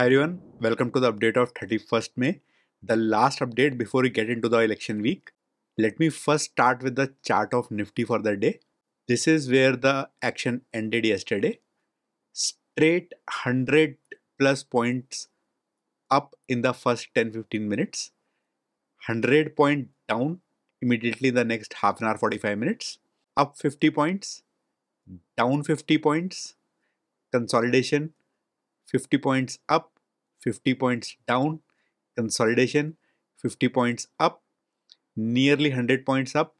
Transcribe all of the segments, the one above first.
Hi everyone, welcome to the update of 31st May, the last update before we get into the election week. Let me first start with the chart of Nifty for the day. This is where the action ended yesterday. Straight 100 plus points up in the first 10-15 minutes. 100 point down immediately the next half an hour 45 minutes. Up 50 points, down 50 points, consolidation 50 points up, 50 points down, consolidation, 50 points up, nearly 100 points up,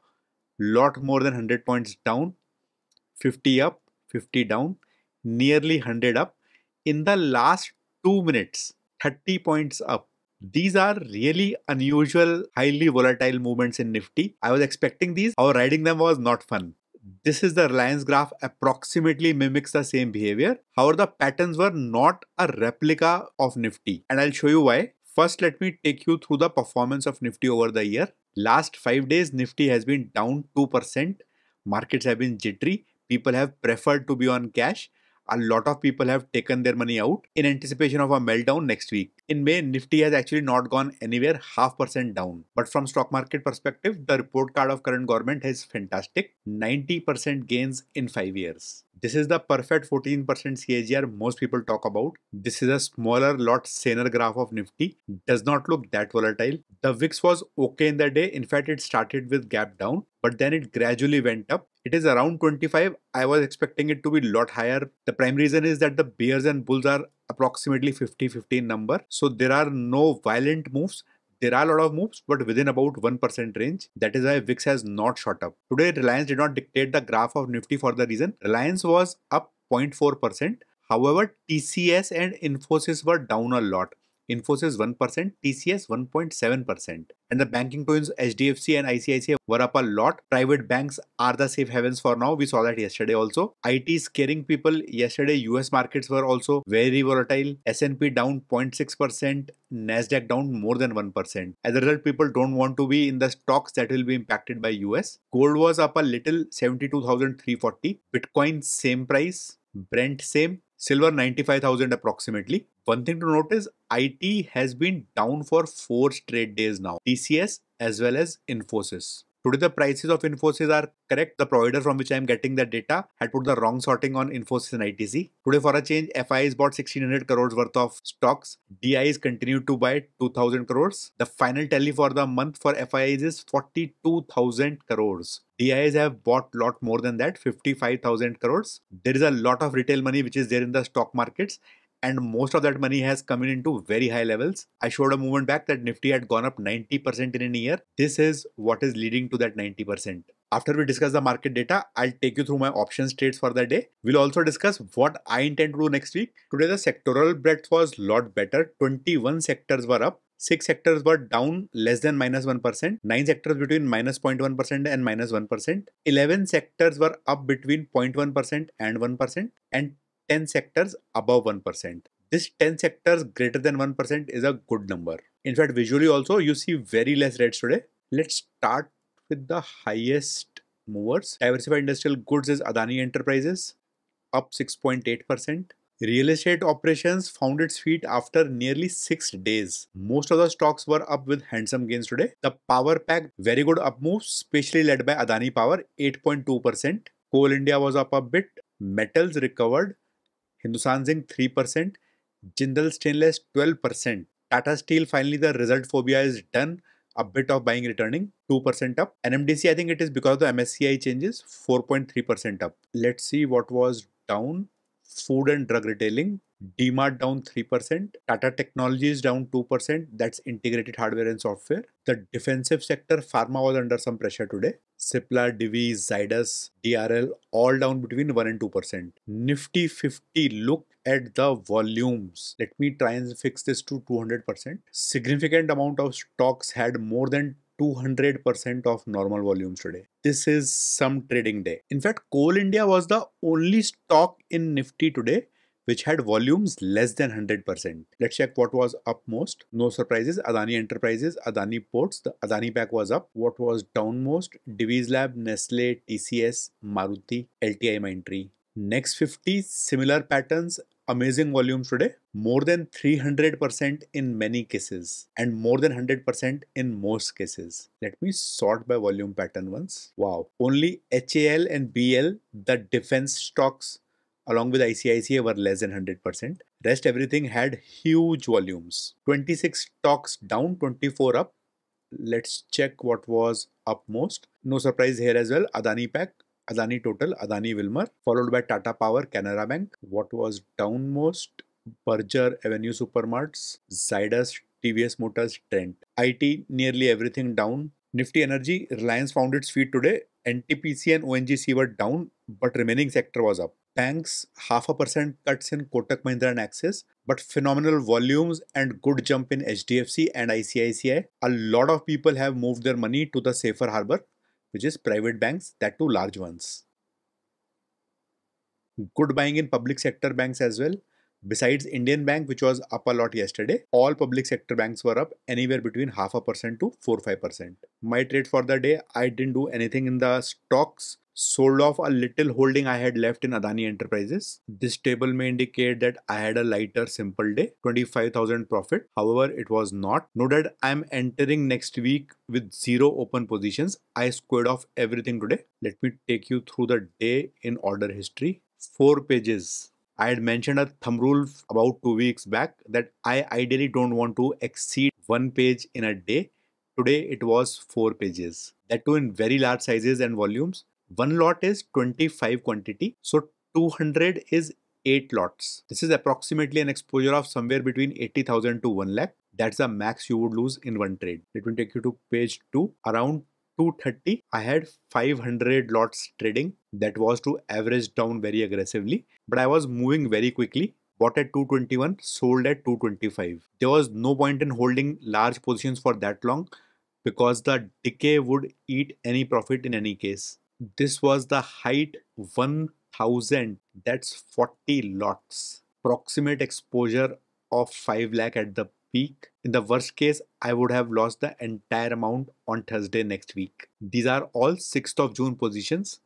lot more than 100 points down, 50 up, 50 down, nearly 100 up. In the last two minutes, 30 points up. These are really unusual, highly volatile movements in Nifty. I was expecting these. Our riding them was not fun. This is the reliance graph approximately mimics the same behavior. However, the patterns were not a replica of Nifty and I'll show you why. First, let me take you through the performance of Nifty over the year. Last 5 days, Nifty has been down 2%. Markets have been jittery. People have preferred to be on cash a lot of people have taken their money out in anticipation of a meltdown next week. In May, Nifty has actually not gone anywhere half percent down. But from stock market perspective, the report card of current government is fantastic. 90% gains in 5 years. This is the perfect 14% CAGR most people talk about. This is a smaller lot saner graph of Nifty. Does not look that volatile. The VIX was okay in the day. In fact, it started with gap down, but then it gradually went up. It is around 25. I was expecting it to be a lot higher. The prime reason is that the bears and bulls are approximately 50-50 number. So there are no violent moves. There are a lot of moves, but within about 1% range. That is why VIX has not shot up. Today, Reliance did not dictate the graph of Nifty for the reason. Reliance was up 0.4%. However, TCS and Infosys were down a lot. Infosys 1%, TCS 1.7%. And the banking coins HDFC and ICICI were up a lot. Private banks are the safe havens for now. We saw that yesterday also. IT scaring people. Yesterday US markets were also very volatile. S&P down 0.6%, Nasdaq down more than 1%. As a result, people don't want to be in the stocks that will be impacted by US. Gold was up a little 72,340. Bitcoin same price. Brent same. Silver 95,000 approximately. One thing to note is IT has been down for four straight days now, TCS as well as Infosys. Today the prices of Infosys are correct. The provider from which I am getting the data had put the wrong sorting on Infosys and ITC. Today for a change, FI has bought 1600 crores worth of stocks. DI is continued to buy 2000 crores. The final tally for the month for FI is 42,000 crores. DIs have bought lot more than that, 55,000 crores. There is a lot of retail money which is there in the stock markets and most of that money has come in into very high levels. I showed a moment back that Nifty had gone up 90% in a year. This is what is leading to that 90%. After we discuss the market data, I'll take you through my options trades for the day. We'll also discuss what I intend to do next week. Today the sectoral breadth was lot better. 21 sectors were up. 6 sectors were down less than minus 1%, 9 sectors between minus 0.1% and minus 1%, 11 sectors were up between 0.1% and 1%, and 10 sectors above 1%. This 10 sectors greater than 1% is a good number. In fact, visually also, you see very less reds today. Let's start with the highest movers. Diversified industrial goods is Adani Enterprises, up 6.8%. Real estate operations found its feet after nearly 6 days. Most of the stocks were up with handsome gains today. The power pack, very good up moves, especially led by Adani Power, 8.2%. Coal India was up a bit. Metals recovered. Hindustan Zinc 3%, Jindal Stainless 12%. Tata Steel finally the result phobia is done. A bit of buying returning 2% up. NMDC I think it is because the MSCI changes 4.3% up. Let's see what was down. Food and drug retailing DMart down 3%, Tata Technologies down 2%, that's integrated hardware and software. The defensive sector, pharma was under some pressure today. Cipla, Divi, Zydus, DRL, all down between 1 and 2%. Nifty 50, look at the volumes. Let me try and fix this to 200%. Significant amount of stocks had more than 200% of normal volumes today. This is some trading day. In fact, Coal India was the only stock in Nifty today which had volumes less than 100%. Let's check what was up most. No surprises, Adani Enterprises, Adani Ports, the Adani pack was up. What was downmost? Divi's Lab, Nestle, TCS, Maruti, LTI Mindtree. Next 50 similar patterns amazing volumes today more than 300% in many cases and more than 100% in most cases let me sort by volume pattern once wow only HAL and BL the defense stocks along with ICICI were less than 100%. Rest everything had huge volumes. 26 stocks down, 24 up. Let's check what was up most. No surprise here as well. Adani Pack, Adani Total, Adani Wilmer, followed by Tata Power, Canara Bank. What was down most? Berger, Avenue Supermarts, Zydus, TVS Motors, Trent. IT, nearly everything down. Nifty Energy, Reliance found its feet today. NTPC and ONGC were down, but remaining sector was up. Thanks, half a percent cuts in Kotak Mahindra and Axis, but phenomenal volumes and good jump in HDFC and ICICI. A lot of people have moved their money to the safer harbor, which is private banks, that too large ones. Good buying in public sector banks as well. Besides Indian Bank, which was up a lot yesterday, all public sector banks were up anywhere between half a percent to 4 5%. My trade for the day, I didn't do anything in the stocks sold off a little holding I had left in Adani Enterprises. This table may indicate that I had a lighter simple day, 25,000 profit. However, it was not. Note that I'm entering next week with zero open positions. I squared off everything today. Let me take you through the day in order history. Four pages. I had mentioned a thumb rule about two weeks back that I ideally don't want to exceed one page in a day. Today it was four pages. That too in very large sizes and volumes. One lot is 25 quantity. So 200 is 8 lots. This is approximately an exposure of somewhere between 80,000 to 1 lakh. That's the max you would lose in one trade. Let me take you to page 2. Around 230, I had 500 lots trading. That was to average down very aggressively. But I was moving very quickly bought at 221 sold at 225 there was no point in holding large positions for that long because the decay would eat any profit in any case this was the height 1000, that's 40 lots. Proximate exposure of 5 lakh at the peak. In the worst case, I would have lost the entire amount on Thursday next week. These are all 6th of June positions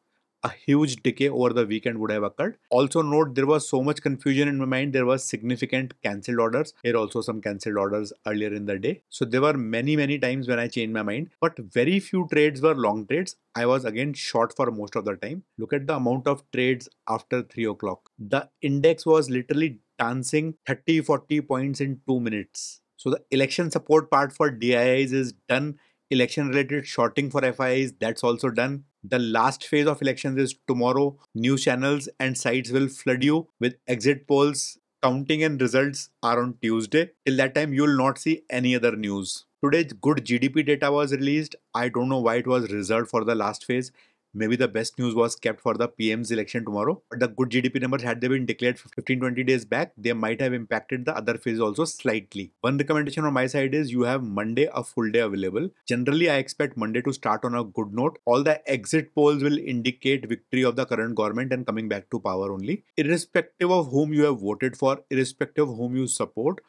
a huge decay over the weekend would have occurred. Also note there was so much confusion in my mind there was significant cancelled orders. Here also some cancelled orders earlier in the day. So there were many many times when I changed my mind but very few trades were long trades. I was again short for most of the time. Look at the amount of trades after 3 o'clock. The index was literally dancing 30 40 points in 2 minutes. So the election support part for DIIs is done. Election related shorting for FIIs that's also done the last phase of elections is tomorrow. News channels and sites will flood you with exit polls. Counting and results are on Tuesday. Till that time, you will not see any other news. Today, good GDP data was released. I don't know why it was reserved for the last phase. Maybe the best news was kept for the PM's election tomorrow. But the good GDP numbers had they been declared 15-20 days back, they might have impacted the other phase also slightly. One recommendation on my side is you have Monday a full day available. Generally, I expect Monday to start on a good note. All the exit polls will indicate victory of the current government and coming back to power only. Irrespective of whom you have voted for, irrespective of whom you support,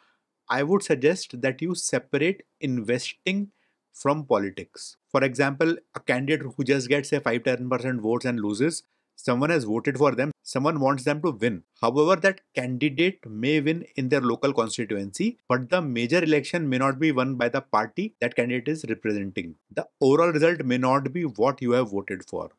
I would suggest that you separate investing from politics. For example, a candidate who just gets say 5 10% votes and loses, someone has voted for them, someone wants them to win. However, that candidate may win in their local constituency, but the major election may not be won by the party that candidate is representing. The overall result may not be what you have voted for.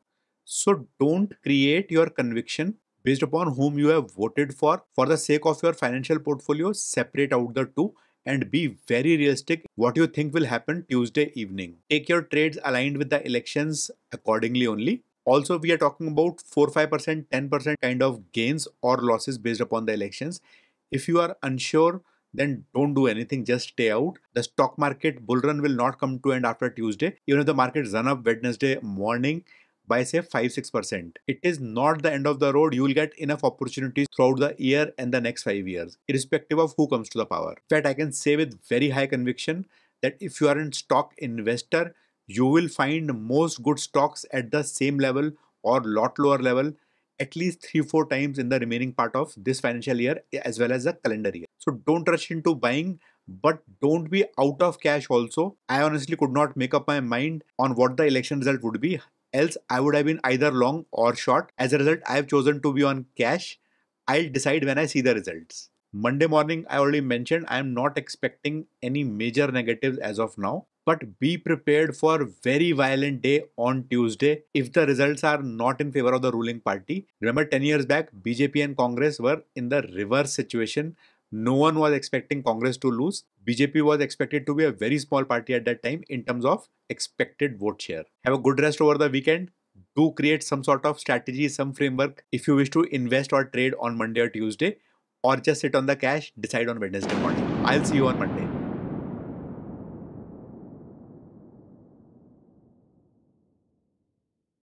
So don't create your conviction based upon whom you have voted for for the sake of your financial portfolio separate out the two and be very realistic what you think will happen Tuesday evening. Take your trades aligned with the elections accordingly only. Also, we are talking about 4 5%, 10% kind of gains or losses based upon the elections. If you are unsure, then don't do anything, just stay out. The stock market bull run will not come to end after Tuesday. Even if the markets run up Wednesday morning, by say 5-6%. It is not the end of the road. You will get enough opportunities throughout the year and the next 5 years, irrespective of who comes to the power. In fact, I can say with very high conviction that if you are a stock investor, you will find most good stocks at the same level or lot lower level at least 3-4 times in the remaining part of this financial year as well as the calendar year. So don't rush into buying but don't be out of cash also. I honestly could not make up my mind on what the election result would be else I would have been either long or short. As a result, I have chosen to be on cash. I'll decide when I see the results. Monday morning, I already mentioned I am not expecting any major negatives as of now, but be prepared for very violent day on Tuesday if the results are not in favor of the ruling party. Remember 10 years back, BJP and Congress were in the reverse situation no one was expecting Congress to lose. BJP was expected to be a very small party at that time in terms of expected vote share. Have a good rest over the weekend. Do create some sort of strategy, some framework if you wish to invest or trade on Monday or Tuesday, or just sit on the cash, decide on Wednesday morning. I'll see you on Monday.